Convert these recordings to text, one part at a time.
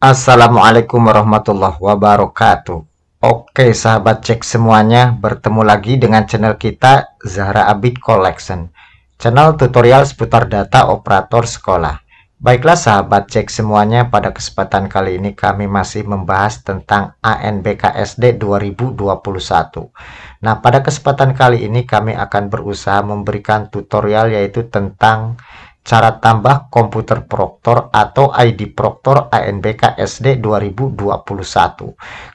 Assalamualaikum warahmatullahi wabarakatuh Oke sahabat cek semuanya bertemu lagi dengan channel kita Zahra Abid Collection Channel tutorial seputar data operator sekolah Baiklah sahabat cek semuanya pada kesempatan kali ini kami masih membahas tentang ANBKSD 2021 Nah pada kesempatan kali ini kami akan berusaha memberikan tutorial yaitu tentang cara tambah komputer proktor atau ID proktor ANBK SD 2021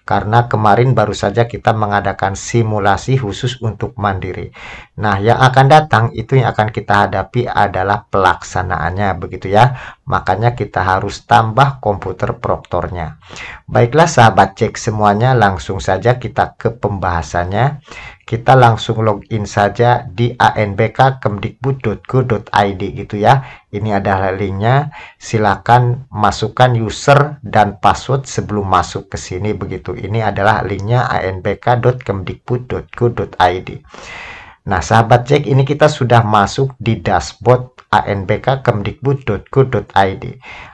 karena kemarin baru saja kita mengadakan simulasi khusus untuk mandiri nah yang akan datang itu yang akan kita hadapi adalah pelaksanaannya begitu ya makanya kita harus tambah komputer proktornya baiklah sahabat cek semuanya langsung saja kita ke pembahasannya kita langsung login saja di anbk.kemdikbud.go.id gitu ya. Ini adalah linknya. Silakan masukkan user dan password sebelum masuk ke sini begitu. Ini adalah linknya anbk.kemdikbud.go.id. Nah, sahabat Jack, ini kita sudah masuk di dashboard anpk.kemdikbud.go.id.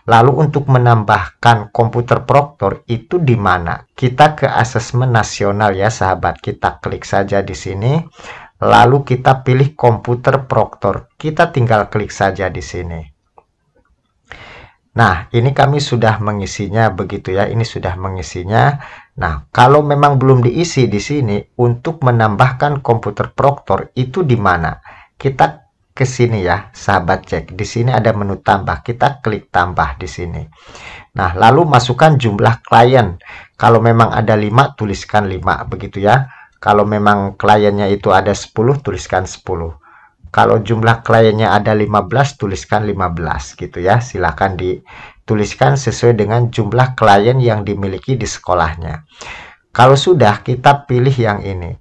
Lalu untuk menambahkan komputer proktor itu di mana? Kita ke asesmen nasional ya sahabat. Kita klik saja di sini. Lalu kita pilih komputer proktor. Kita tinggal klik saja di sini. Nah, ini kami sudah mengisinya begitu ya. Ini sudah mengisinya. Nah, kalau memang belum diisi di sini untuk menambahkan komputer proktor itu di mana? Kita ke sini ya, sahabat cek. Di sini ada menu tambah. Kita klik tambah di sini. Nah, lalu masukkan jumlah klien. Kalau memang ada 5, tuliskan 5 begitu ya. Kalau memang kliennya itu ada 10, tuliskan 10. Kalau jumlah kliennya ada 15, tuliskan 15 gitu ya. Silahkan dituliskan sesuai dengan jumlah klien yang dimiliki di sekolahnya. Kalau sudah, kita pilih yang ini.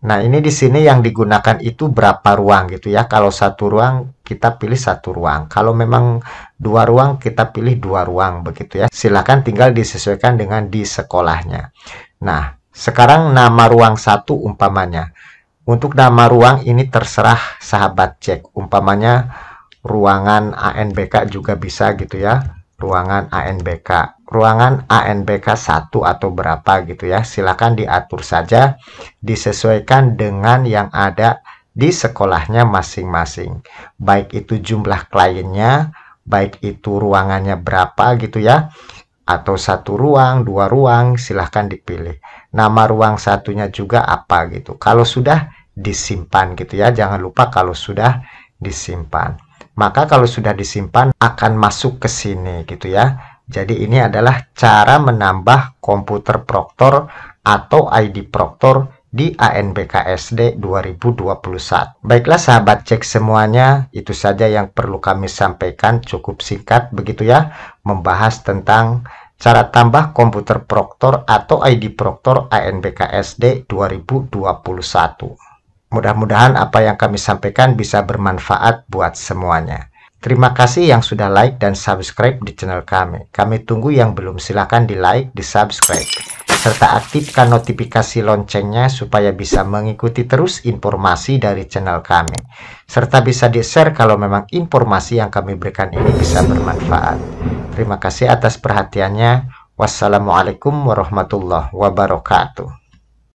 Nah, ini di sini yang digunakan itu berapa ruang gitu ya. Kalau satu ruang, kita pilih satu ruang. Kalau memang dua ruang, kita pilih dua ruang begitu ya. Silahkan tinggal disesuaikan dengan di sekolahnya. Nah, sekarang nama ruang satu umpamanya. Untuk nama ruang ini terserah sahabat cek. Umpamanya ruangan ANBK juga bisa gitu ya ruangan ANBK. Ruangan ANBK 1 atau berapa gitu ya. Silakan diatur saja disesuaikan dengan yang ada di sekolahnya masing-masing. Baik itu jumlah kliennya, baik itu ruangannya berapa gitu ya atau satu ruang, dua ruang, silahkan dipilih. Nama ruang satunya juga apa gitu. Kalau sudah disimpan gitu ya, jangan lupa kalau sudah disimpan maka kalau sudah disimpan akan masuk ke sini gitu ya. Jadi ini adalah cara menambah komputer proktor atau ID proktor di ANBKSD 2021. Baiklah sahabat cek semuanya, itu saja yang perlu kami sampaikan cukup singkat begitu ya, membahas tentang cara tambah komputer proktor atau ID proktor ANBKSD 2021. Mudah-mudahan apa yang kami sampaikan bisa bermanfaat buat semuanya. Terima kasih yang sudah like dan subscribe di channel kami. Kami tunggu yang belum silahkan di like, di subscribe, serta aktifkan notifikasi loncengnya supaya bisa mengikuti terus informasi dari channel kami. Serta bisa di-share kalau memang informasi yang kami berikan ini bisa bermanfaat. Terima kasih atas perhatiannya. Wassalamualaikum warahmatullahi wabarakatuh.